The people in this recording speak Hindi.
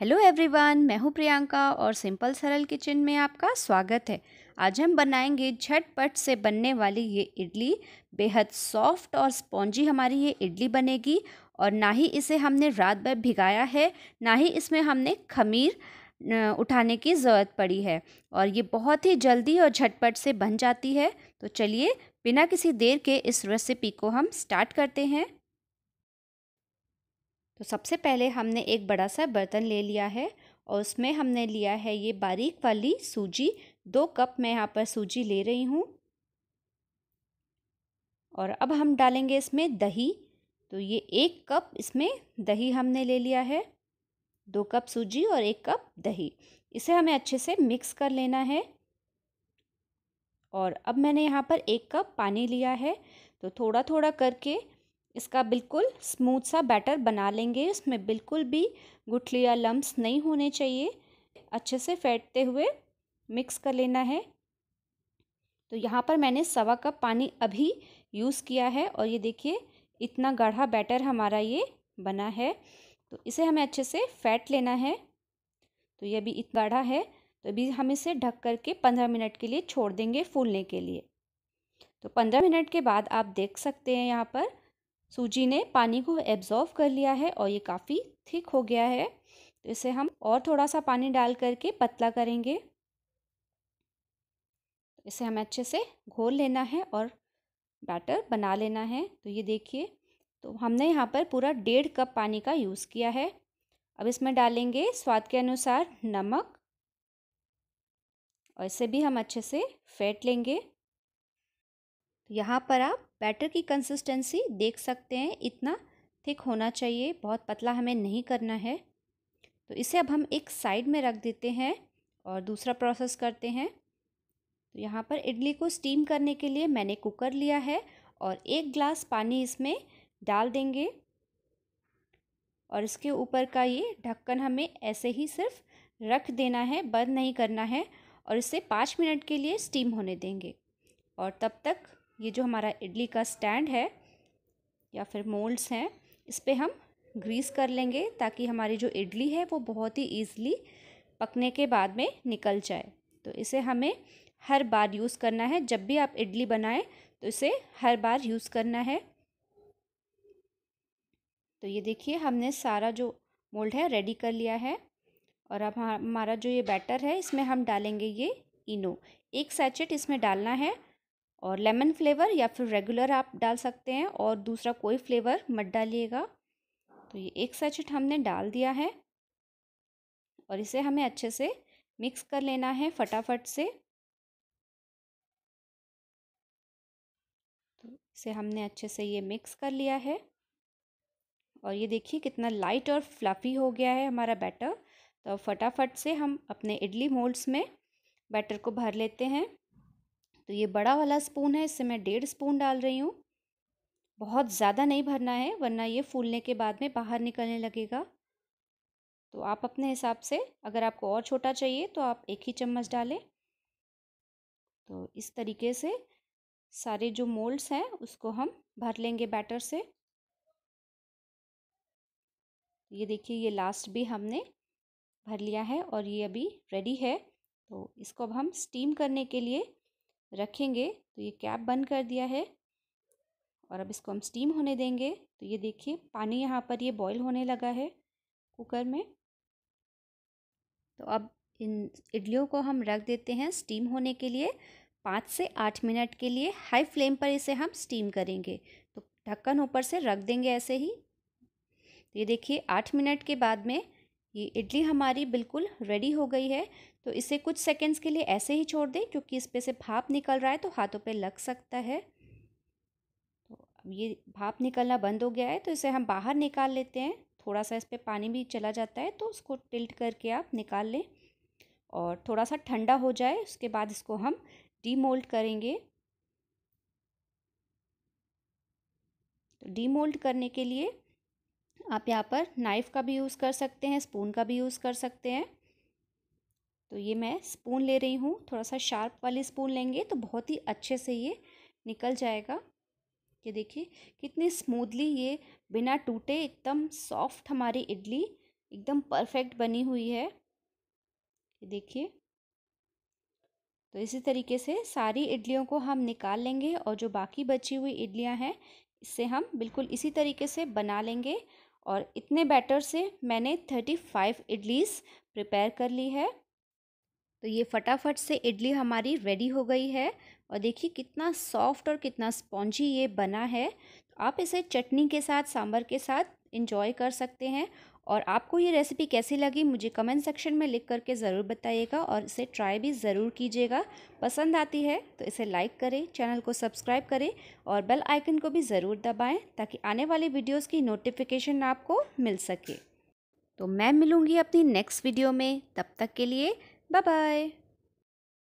हेलो एवरीवन मैं हूं प्रियंका और सिंपल सरल किचन में आपका स्वागत है आज हम बनाएंगे झटपट से बनने वाली ये इडली बेहद सॉफ्ट और स्पॉन्जी हमारी ये इडली बनेगी और ना ही इसे हमने रात भर भिगाया है ना ही इसमें हमने खमीर उठाने की ज़रूरत पड़ी है और ये बहुत ही जल्दी और झटपट से बन जाती है तो चलिए बिना किसी देर के इस रेसिपी को हम स्टार्ट करते हैं तो सबसे पहले हमने एक बड़ा सा बर्तन ले लिया है और उसमें हमने लिया है ये बारीक वाली सूजी दो कप मैं यहाँ पर सूजी ले रही हूँ और अब हम डालेंगे इसमें दही तो ये एक कप इसमें दही हमने ले लिया है दो कप सूजी और एक कप दही इसे हमें अच्छे से मिक्स कर लेना है और अब मैंने यहाँ पर एक कप पानी लिया है तो थोड़ा थोड़ा करके इसका बिल्कुल स्मूथ सा बैटर बना लेंगे इसमें बिल्कुल भी गुठली या लम्ब्स नहीं होने चाहिए अच्छे से फेंटते हुए मिक्स कर लेना है तो यहाँ पर मैंने सवा कप पानी अभी यूज़ किया है और ये देखिए इतना गाढ़ा बैटर हमारा ये बना है तो इसे हमें अच्छे से फैट लेना है तो ये अभी इतना गाढ़ा है तो अभी हम इसे ढक कर के पंद्रह मिनट के लिए छोड़ देंगे फूलने के लिए तो पंद्रह मिनट के बाद आप देख सकते हैं यहाँ पर सूजी ने पानी को एब्जॉर्व कर लिया है और ये काफ़ी थिक हो गया है तो इसे हम और थोड़ा सा पानी डाल करके पतला करेंगे इसे हमें अच्छे से घोल लेना है और बैटर बना लेना है तो ये देखिए तो हमने यहाँ पर पूरा डेढ़ कप पानी का यूज़ किया है अब इसमें डालेंगे स्वाद के अनुसार नमक और इसे भी हम अच्छे से फेंट लेंगे तो यहाँ पर आप बैटर की कंसिस्टेंसी देख सकते हैं इतना थिक होना चाहिए बहुत पतला हमें नहीं करना है तो इसे अब हम एक साइड में रख देते हैं और दूसरा प्रोसेस करते हैं तो यहाँ पर इडली को स्टीम करने के लिए मैंने कुकर लिया है और एक ग्लास पानी इसमें डाल देंगे और इसके ऊपर का ये ढक्कन हमें ऐसे ही सिर्फ रख देना है बंद नहीं करना है और इसे पाँच मिनट के लिए स्टीम होने देंगे और तब तक ये जो हमारा इडली का स्टैंड है या फिर मोल्ड्स हैं इस पर हम ग्रीस कर लेंगे ताकि हमारी जो इडली है वो बहुत ही ईज़िली पकने के बाद में निकल जाए तो इसे हमें हर बार यूज़ करना है जब भी आप इडली बनाएं तो इसे हर बार यूज़ करना है तो ये देखिए हमने सारा जो मोल्ड है रेडी कर लिया है और अब हमारा जो ये बैटर है इसमें हम डालेंगे ये इनो एक सैचेट इसमें डालना है और लेमन फ्लेवर या फिर रेगुलर आप डाल सकते हैं और दूसरा कोई फ्लेवर मत डालिएगा तो ये एक सचट हमने डाल दिया है और इसे हमें अच्छे से मिक्स कर लेना है फटाफट से तो इसे हमने अच्छे से ये मिक्स कर लिया है और ये देखिए कितना लाइट और फ्लफ़ी हो गया है हमारा बैटर तो फटाफट से हम अपने इडली मोल्ड्स में बैटर को भर लेते हैं तो ये बड़ा वाला स्पून है इससे मैं डेढ़ स्पून डाल रही हूँ बहुत ज़्यादा नहीं भरना है वरना ये फूलने के बाद में बाहर निकलने लगेगा तो आप अपने हिसाब से अगर आपको और छोटा चाहिए तो आप एक ही चम्मच डालें तो इस तरीके से सारे जो मोल्ड्स हैं उसको हम भर लेंगे बैटर से ये देखिए ये लास्ट भी हमने भर लिया है और ये अभी रेडी है तो इसको अब हम स्टीम करने के लिए रखेंगे तो ये कैप बंद कर दिया है और अब इसको हम स्टीम होने देंगे तो ये देखिए पानी यहाँ पर ये बॉईल होने लगा है कुकर में तो अब इन इडलियों को हम रख देते हैं स्टीम होने के लिए पाँच से आठ मिनट के लिए हाई फ्लेम पर इसे हम स्टीम करेंगे तो ढक्कन ऊपर से रख देंगे ऐसे ही तो ये देखिए आठ मिनट के बाद में ये इडली हमारी बिल्कुल रेडी हो गई है तो इसे कुछ सेकंड्स के लिए ऐसे ही छोड़ दें क्योंकि इस पर से भाप निकल रहा है तो हाथों पे लग सकता है तो अब ये भाप निकलना बंद हो गया है तो इसे हम बाहर निकाल लेते हैं थोड़ा सा इस पर पानी भी चला जाता है तो उसको टिल्ट करके आप निकाल लें और थोड़ा सा ठंडा हो जाए उसके बाद इसको हम डीमोल्ड करेंगे तो डीमोल्ड करने के लिए आप यहाँ पर नाइफ़ का भी यूज़ कर सकते हैं स्पून का भी यूज़ कर सकते हैं तो ये मैं स्पून ले रही हूँ थोड़ा सा शार्प वाली स्पून लेंगे तो बहुत ही अच्छे से ये निकल जाएगा ये देखिए कितनी स्मूदली ये बिना टूटे एकदम सॉफ्ट हमारी इडली एकदम परफेक्ट बनी हुई है ये देखिए तो इसी तरीके से सारी इडलियों को हम निकाल लेंगे और जो बाकी बची हुई इडलियां हैं इससे हम बिल्कुल इसी तरीके से बना लेंगे और इतने बैटर से मैंने थर्टी फाइव इडलीस प्रिपेयर कर ली है तो ये फटाफट से इडली हमारी रेडी हो गई है और देखिए कितना सॉफ्ट और कितना स्पॉन्जी ये बना है तो आप इसे चटनी के साथ सांभर के साथ इंजॉय कर सकते हैं और आपको ये रेसिपी कैसी लगी मुझे कमेंट सेक्शन में लिख करके ज़रूर बताइएगा और इसे ट्राई भी ज़रूर कीजिएगा पसंद आती है तो इसे लाइक करें चैनल को सब्सक्राइब करें और बेल आइकन को भी ज़रूर दबाएं ताकि आने वाली वीडियोस की नोटिफिकेशन आपको मिल सके तो मैं मिलूँगी अपनी नेक्स्ट वीडियो में तब तक के लिए बाय